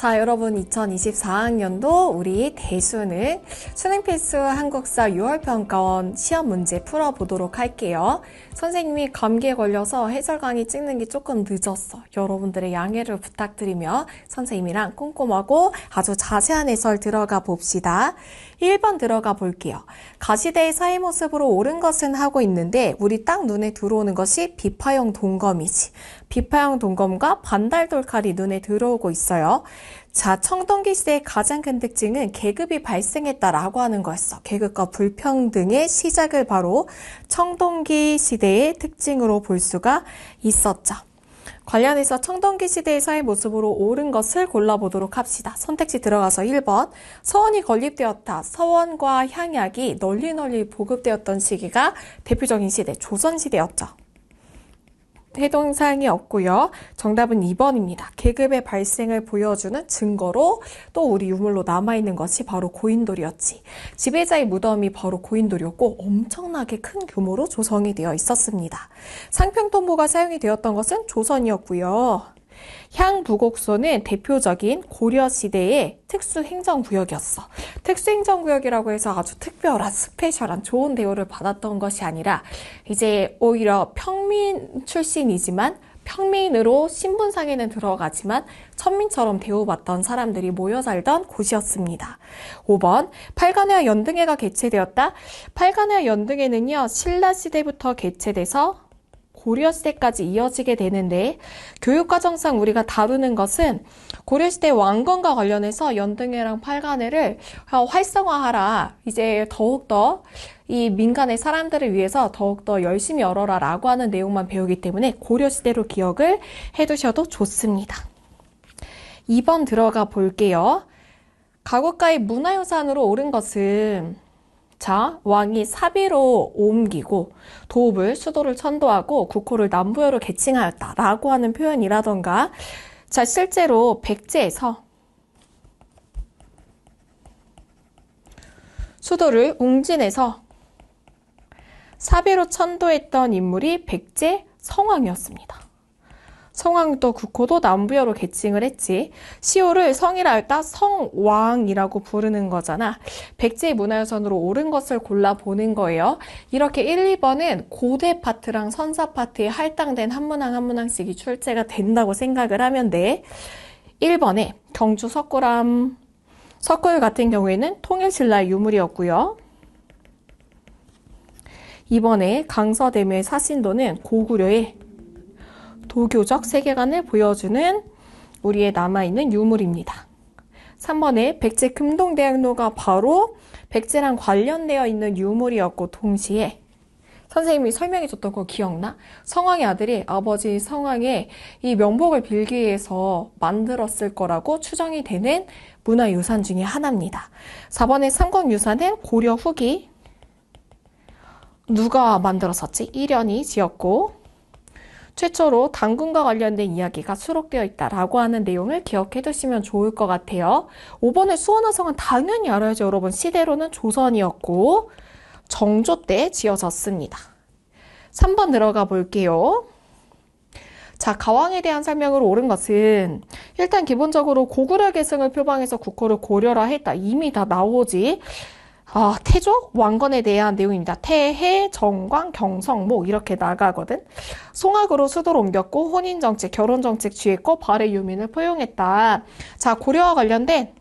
자, 여러분 2024학년도 우리 대수는 수능 필수 한국사 6월 평가원 시험 문제 풀어 보도록 할게요. 선생님이 감기에 걸려서 해설 강의 찍는 게 조금 늦었어. 여러분들의 양해를 부탁드리며 선생님이랑 꼼꼼하고 아주 자세한 해설 들어가 봅시다. 1번 들어가 볼게요. 가시대의 사이 모습으로 옳은 것은 하고 있는데 우리 딱 눈에 들어오는 것이 비파형 동검이지. 비파형 동검과 반달 돌칼이 눈에 들어오고 있어요. 자, 청동기 시대의 가장 큰 특징은 계급이 발생했다라고 하는 거였어. 계급과 불평등의 시작을 바로 청동기 시대의 특징으로 볼 수가 있었죠. 관련해서 청동기 시대에서의 모습으로 옳은 것을 골라보도록 합시다. 선택지 들어가서 1번 서원이 건립되었다. 서원과 향약이 널리 널리 보급되었던 시기가 대표적인 시대, 조선시대였죠. 해동 사항이 없고요. 정답은 2번입니다. 계급의 발생을 보여주는 증거로 또 우리 유물로 남아있는 것이 바로 고인돌이었지. 지배자의 무덤이 바로 고인돌이었고 엄청나게 큰 규모로 조성이 되어 있었습니다. 상평통보가 사용이 되었던 것은 조선이었고요. 향부곡소는 대표적인 고려시대의 특수행정구역이었어. 특수행정구역이라고 해서 아주 특별한 스페셜한 좋은 대우를 받았던 것이 아니라 이제 오히려 평민 출신이지만 평민으로 신분상에는 들어가지만 천민처럼 대우받던 사람들이 모여 살던 곳이었습니다. 5번 팔가네와 연등회가 개최되었다. 팔가네와 연등회는요 신라 시대부터 개최돼서 고려 시대까지 이어지게 되는데 교육과정상 우리가 다루는 것은 고려 시대 왕건과 관련해서 연등회랑 팔관회를 어, 활성화하라. 이제 더욱더 이 민간의 사람들을 위해서 더욱더 열심히 열어라라고 하는 내용만 배우기 때문에 고려 시대로 기억을 해 두셔도 좋습니다. 2번 들어가 볼게요. 가곡가의 문화유산으로 오른 것은 자, 왕이 사비로 옮기고 도읍을 수도를 천도하고 국호를 남부여로 개칭하였다라고 하는 표현이라던가 자, 실제로 백제에서 수도를 웅진에서 사비로 천도했던 인물이 백제 성왕이었습니다. 성왕도 국호도 남부여로 계칭을 했지. 시호를 성이라 할다 성왕이라고 부르는 거잖아. 백제의 문화유산으로 옳은 것을 골라보는 거예요. 이렇게 1, 2번은 고대 파트랑 선사 파트에 할당된 한 문항 한 문항씩이 출제가 된다고 생각을 하면 돼. 1번에 경주 석굴암, 석굴 같은 경우에는 통일신라의 유물이었고요. 이번에 강서대묘의 사신도는 고구려의 도교적 세계관을 보여주는 우리의 남아있는 유물입니다. 3번에 백제 금동대학로가 바로 백제랑 관련되어 있는 유물이었고 동시에 선생님이 설명해 줬던 거 기억나? 성왕의 아들이 아버지 성왕의 이 명복을 빌기 위해서 만들었을 거라고 추정이 되는 문화유산 중의 하나입니다. 4번의 삼권유산은 고려 후기 누가 만들었었지? 일연이 지었고 최초로 당근과 관련된 이야기가 수록되어 있다라고 하는 내용을 기억해 두시면 좋을 것 같아요. 5번의 수원화성은 당연히 알아야죠. 여러분 시대로는 조선이었고 정조 때 지어졌습니다. 3번 들어가 볼게요. 자, 가왕에 대한 설명으로 옳은 것은 일단 기본적으로 고구려 계승을 표방해서 국호를 고려라 했다. 이미 다 나오지. 아, 태조 왕건에 대한 내용입니다. 태해, 정광, 경성뭐 이렇게 나가거든. 송악으로 수도를 옮겼고 혼인 정책, 결혼 정책 취했고 발해 유민을 포용했다. 자, 고려와 관련된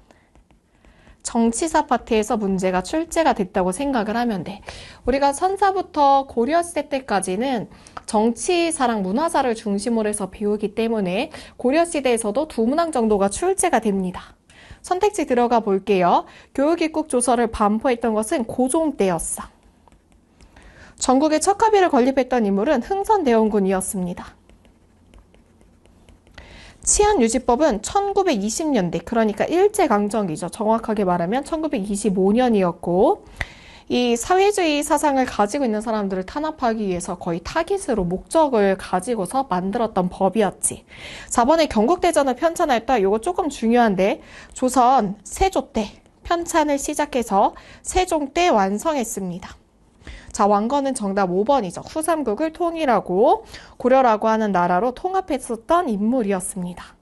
정치사 파트에서 문제가 출제가 됐다고 생각을 하면 돼. 우리가 선사부터 고려 시대 때까지는 정치사랑 문화사를 중심으로 해서 배우기 때문에 고려 시대에서도 두 문항 정도가 출제가 됩니다. 선택지 들어가 볼게요. 교육입국 조서를 반포했던 것은 고종 때였어. 전국에 척카비를 건립했던 인물은 흥선대원군이었습니다. 치안유지법은 1920년대, 그러니까 일제강점기죠. 정확하게 말하면 1925년이었고 이 사회주의 사상을 가지고 있는 사람들을 탄압하기 위해서 거의 타깃으로 목적을 가지고서 만들었던 법이었지. 자, 번에 경국대전을 편찬할 때 이거 조금 중요한데 조선 세조 때 편찬을 시작해서 세종 때 완성했습니다. 자, 왕건은 정답 5번이죠. 후삼국을 통일하고 고려라고 하는 나라로 통합했었던 인물이었습니다.